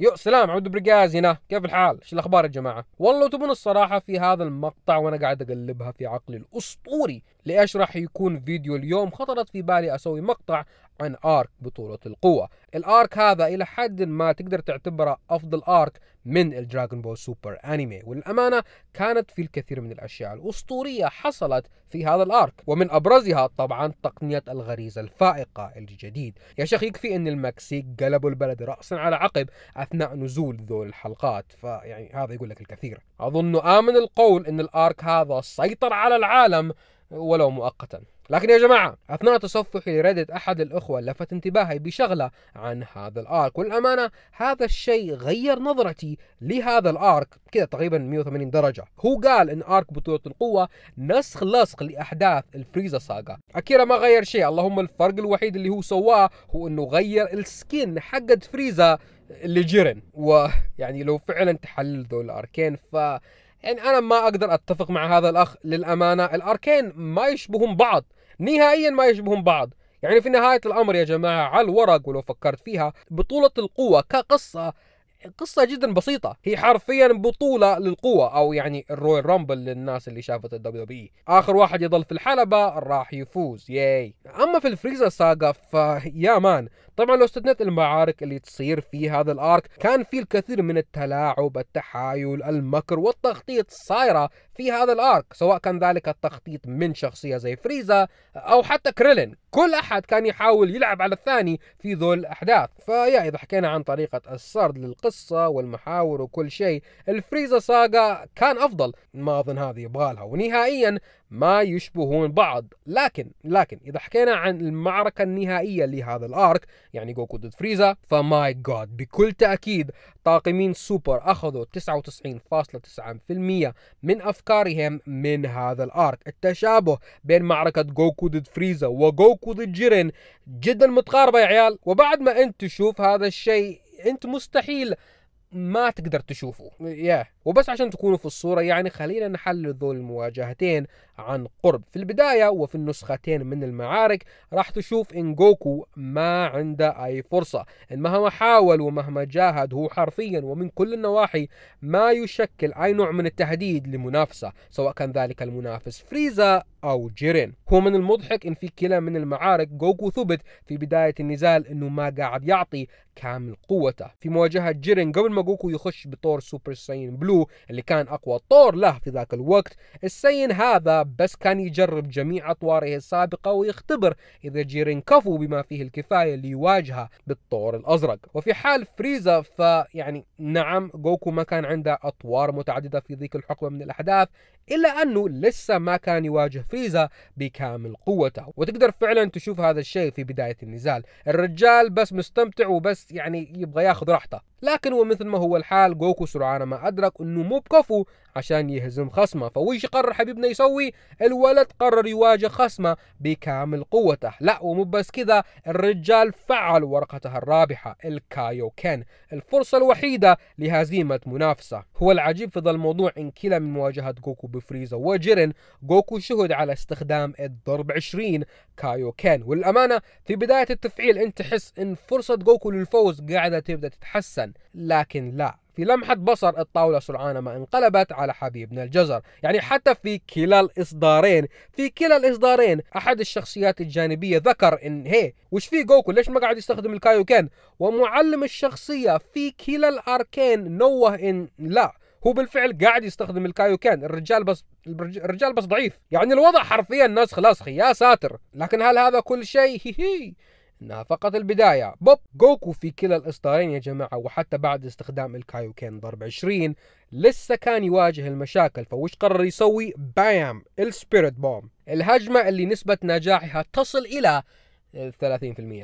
يو سلام عبد برقاز هنا كيف الحال شو الاخبار يا جماعه والله تبون الصراحه في هذا المقطع وانا قاعد اقلبها في عقلي الاسطوري لايش راح يكون فيديو اليوم خطرت في بالي اسوي مقطع عن ارك بطوله القوه الارك هذا الى حد ما تقدر تعتبره افضل ارك من الدراغون بول سوبر أنمي والأمانة كانت في الكثير من الأشياء الأسطورية حصلت في هذا الآرك ومن أبرزها طبعا تقنية الغريزة الفائقة الجديد يا شيخ يكفي أن المكسيك قلبوا البلد رأسا على عقب أثناء نزول ذول الحلقات فيعني هذا يقول لك الكثير أظن آمن القول أن الآرك هذا سيطر على العالم ولو مؤقتا لكن يا جماعة أثناء تصفحي لردة أحد الأخوة لفت انتباهي بشغلة عن هذا الآرك والأمانة هذا الشيء غير نظرتي لهذا الآرك كذا تقريبا 180 درجة هو قال إن آرك بطولة القوة نسخ لصق لأحداث الفريزا ساغا أكيرا ما غير شيء اللهم الفرق الوحيد اللي هو سواه هو إنه غير السكين حقت فريزا اللي جيرن ويعني لو فعلا تحلل ذو الأركين ف يعني انا ما اقدر اتفق مع هذا الاخ للامانه الاركين ما يشبهون بعض نهائيا ما يشبهون بعض يعني في نهاية الأمر يا جماعة على الورق ولو فكرت فيها بطولة القوة كقصة قصة جدا بسيطة هي حرفيا بطولة للقوة أو يعني الرويال رامبل للناس اللي شافت الدبليو بي آخر واحد يضل في الحلبة راح يفوز ياي أما في الفريزا ساغا فيا مان طبعا لو استثنيت المعارك اللي تصير في هذا الارك كان في الكثير من التلاعب التحايل المكر والتخطيط صايره في هذا الارك سواء كان ذلك التخطيط من شخصيه زي فريزا او حتى كريلين كل احد كان يحاول يلعب على الثاني في ذول الاحداث فيا اذا حكينا عن طريقه السرد للقصه القصة والمحاور وكل شيء الفريزا ساغا كان أفضل ما أظن هذه يبغالها ونهائيا ما يشبهون بعض لكن لكن إذا حكينا عن المعركة النهائية لهذا الآرك يعني جوكو ضد فريزا فماي جاد بكل تأكيد طاقمين سوبر أخذوا 99.9% من أفكارهم من هذا الآرك التشابه بين معركة جوكو ضد فريزا وجوكو ضد جيرين جدا متقاربة يا عيال وبعد ما أنت تشوف هذا الشيء انت مستحيل ما تقدر تشوفه يا وبس عشان تكونوا في الصوره يعني خلينا نحلل ذول المواجهتين عن قرب في البداية وفي النسختين من المعارك راح تشوف إن جوكو ما عنده أي فرصة إن مهما حاول ومهما جاهد هو حرفيا ومن كل النواحي ما يشكل أي نوع من التهديد لمنافسة سواء كان ذلك المنافس فريزا أو جيرين هو من المضحك إن في كلا من المعارك جوكو ثبت في بداية النزال إنه ما قاعد يعطي كامل قوته في مواجهة جيرين قبل ما جوكو يخش بطور سوبر ساين بلو اللي كان أقوى طور له في ذاك الوقت السين هذا الشاب بس كان يجرب جميع أطواره السابقة ويختبر إذا جيرين كفو بما فيه الكفاية ليواجهه بالطور الأزرق وفي حال فريزا فيعني نعم جوكو ما كان عنده أطوار متعددة في ذيك الحقبة من الأحداث إلا أنه لسه ما كان يواجه فريزا بكامل قوته وتقدر فعلا تشوف هذا الشيء في بداية النزال الرجال بس مستمتع وبس يعني يبغى ياخذ راحته لكن ومثل ما هو الحال جوكو سرعان ما أدرك أنه مو بكفو عشان يهزم خصمه فويش قرر حبيبنا يسوي الولد قرر يواجه خصمه بكامل قوته لا ومو بس كذا الرجال فعل ورقته الرابحة الكايوكن الفرصة الوحيدة لهزيمة منافسة هو العجيب في ذا الموضوع إن كلا من مواجهة جوكو بفريزا وجيرين جوكو شهد على استخدام الضرب 20 كايوكن والأمانة في بداية التفعيل أنت تحس أن فرصة جوكو للفوز قاعدة تبدأ تتحسن لكن لا في لمحة بصر الطاولة سرعان ما انقلبت على حبيبنا الجزر يعني حتى في كلا الإصدارين في كلا الإصدارين أحد الشخصيات الجانبية ذكر إن هي وش في جوكو ليش ما قاعد يستخدم الكايوكن ومعلم الشخصية في كلا الأركين نوه إن لا هو بالفعل قاعد يستخدم الكايوكان الرجال بس الرجال بس ضعيف يعني الوضع حرفيا الناس خلاص يا ساتر لكن هل هذا كل شيء هي هي انها فقط البداية بوب جوكو في كلا الاصدارين يا جماعة وحتى بعد استخدام الكايوكين ضرب 20 لسه كان يواجه المشاكل فوش قرر يسوي بام السبيريت بوم الهجمة اللي نسبة نجاحها تصل الى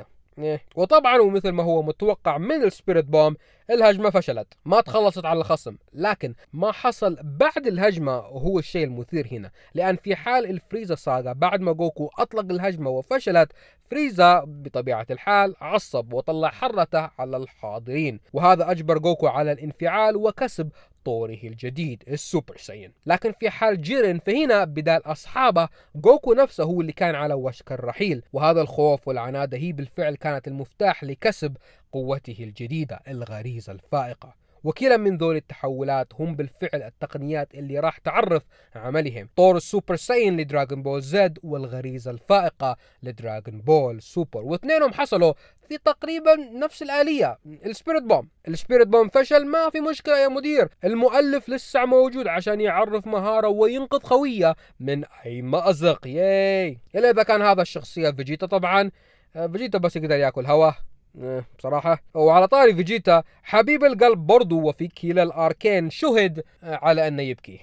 30% إيه. وطبعا ومثل ما هو متوقع من السبيريت بوم الهجمه فشلت ما تخلصت على الخصم لكن ما حصل بعد الهجمه هو الشيء المثير هنا لان في حال الفريزا ساغا بعد ما جوكو اطلق الهجمه وفشلت فريزا بطبيعه الحال عصب وطلع حرته على الحاضرين وهذا اجبر جوكو على الانفعال وكسب طوره الجديد السوبر ساين لكن في حال جيرين فهنا بدال أصحابه جوكو نفسه هو اللي كان على وشك الرحيل وهذا الخوف والعنادة هي بالفعل كانت المفتاح لكسب قوته الجديدة الغريزة الفائقة وكلا من ذول التحولات هم بالفعل التقنيات اللي راح تعرف عملهم طور السوبر ساين لدراغون بول زد والغريزة الفائقة لدراغون بول سوبر واثنينهم حصلوا في تقريبا نفس الآلية السبيريت بوم السبيريت بوم فشل ما في مشكلة يا مدير المؤلف لسه موجود عشان يعرف مهارة وينقذ خوية من أي مأزق ياي إلا إذا كان هذا الشخصية فيجيتا طبعا آه، فيجيتا بس يقدر ياكل هواه إيه، بصراحة وعلى طاري فيجيتا حبيب القلب برضو وفي كلا الأركين شهد إيه، على أنه يبكي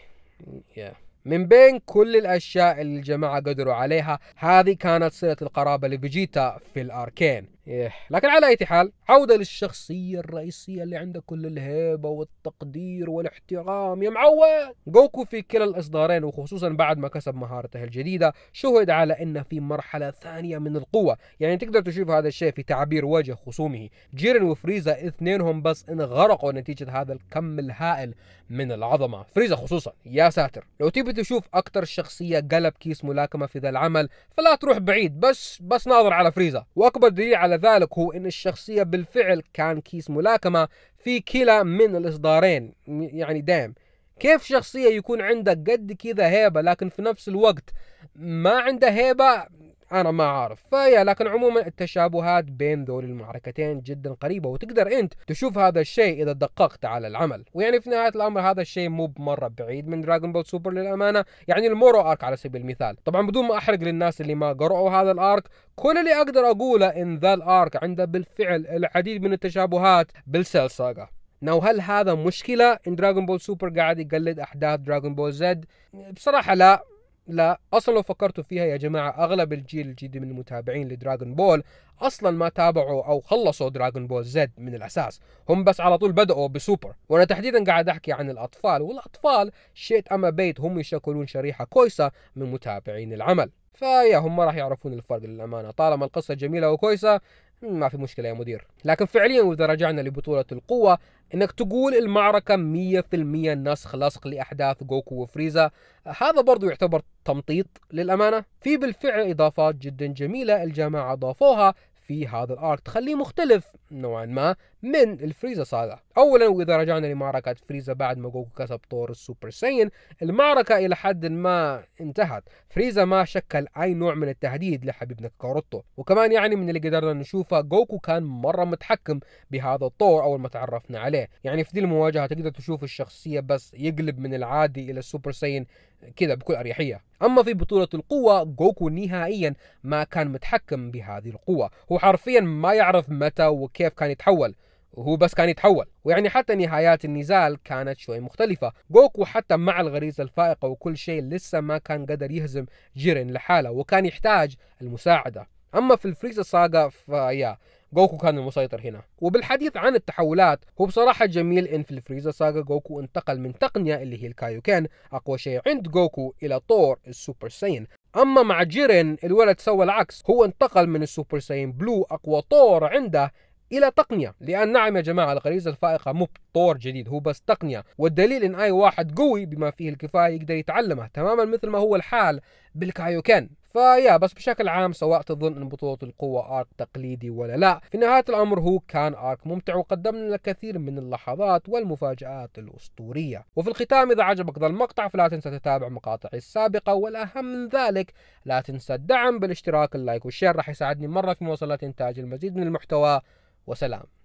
من بين كل الأشياء اللي الجماعة قدروا عليها هذه كانت صلة القرابة لفيجيتا في الأركين إيه. لكن على أي حال عودة للشخصية الرئيسية اللي عندها كل الهيبة والتقدير والاحترام يا معود جوكو في كلا الإصدارين وخصوصا بعد ما كسب مهارته الجديدة شهد على أنه في مرحلة ثانية من القوة يعني تقدر تشوف هذا الشيء في تعبير وجه خصومه جيرن وفريزا اثنينهم بس انغرقوا نتيجة هذا الكم الهائل من العظمة فريزا خصوصا يا ساتر لو تبي تشوف اكثر شخصية قلب كيس ملاكمة في ذا العمل فلا تروح بعيد بس بس ناظر على فريزا وأكبر دليل على ذلك هو أن الشخصية بالفعل كان كيس ملاكمة في كلا من الإصدارين يعني دام كيف شخصية يكون عندها قد كذا هيبة لكن في نفس الوقت ما عنده هيبة انا ما عارف فيا لكن عموما التشابهات بين ذول المعركتين جدا قريبه وتقدر انت تشوف هذا الشيء اذا دققت على العمل ويعني في نهايه الامر هذا الشيء مو بمره بعيد من دراغون بول سوبر للامانه يعني المورو ارك على سبيل المثال طبعا بدون ما احرق للناس اللي ما قرأوا هذا الارك كل اللي اقدر اقوله ان ذا الارك عنده بالفعل العديد من التشابهات بالسيل ساغا ناو هل هذا مشكله ان دراغون بول سوبر قاعد يقلد احداث دراغون بول زد بصراحه لا لا اصلا لو فكرتوا فيها يا جماعه اغلب الجيل الجديد من المتابعين لدراغون بول اصلا ما تابعوا او خلصوا دراغون بول زد من الاساس هم بس على طول بداوا بسوبر وانا تحديدا قاعد احكي عن الاطفال والاطفال شئت اما بيت هم يشكلون شريحه كويسه من متابعين العمل فيا هم ما راح يعرفون الفرق للأمانة طالما القصة جميلة وكويسة ما في مشكلة يا مدير لكن فعليا وإذا رجعنا لبطولة القوة إنك تقول المعركة 100% نسخ لصق لأحداث جوكو وفريزا هذا برضو يعتبر تمطيط للأمانة في بالفعل إضافات جدا جميلة الجماعة أضافوها في هذا الارك تخليه مختلف نوعا ما من الفريزا صاغا اولا واذا رجعنا لمعركة فريزا بعد ما جوكو كسب طور السوبر ساين المعركة الى حد ما انتهت فريزا ما شكل اي نوع من التهديد لحبيبنا كاروتو وكمان يعني من اللي قدرنا نشوفه جوكو كان مرة متحكم بهذا الطور اول ما تعرفنا عليه يعني في دي المواجهة تقدر تشوف الشخصية بس يقلب من العادي الى السوبر ساين كذا بكل أريحية أما في بطولة القوة جوكو نهائيا ما كان متحكم بهذه القوة هو حرفيا ما يعرف متى وكيف كان يتحول وهو بس كان يتحول ويعني حتى نهايات النزال كانت شوي مختلفة جوكو حتى مع الغريزة الفائقة وكل شيء لسه ما كان قدر يهزم جيرين لحاله وكان يحتاج المساعدة أما في الفريزا ساغا فيا جوكو كان المسيطر هنا وبالحديث عن التحولات هو بصراحة جميل إن في الفريزا ساغا جوكو انتقل من تقنية اللي هي الكايوكين أقوى شيء عند جوكو إلى طور السوبر سين اما مع جيرين الولد سوى العكس هو انتقل من السوبر ساين بلو اقوى طور عنده الى تقنيه لان نعم يا جماعه الغريزه الفائقه مو طور جديد هو بس تقنيه والدليل ان اي واحد قوي بما فيه الكفايه يقدر يتعلمها تماما مثل ما هو الحال بالكايوكن فيا بس بشكل عام سواء تظن ان بطولة القوة ارك تقليدي ولا لا في نهاية الامر هو كان ارك ممتع وقدم لنا الكثير من اللحظات والمفاجآت الاسطورية وفي الختام اذا عجبك ذا المقطع فلا تنسى تتابع مقاطعي السابقة والاهم من ذلك لا تنسى الدعم بالاشتراك اللايك والشير راح يساعدني مرة في مواصلة انتاج المزيد من المحتوى وسلام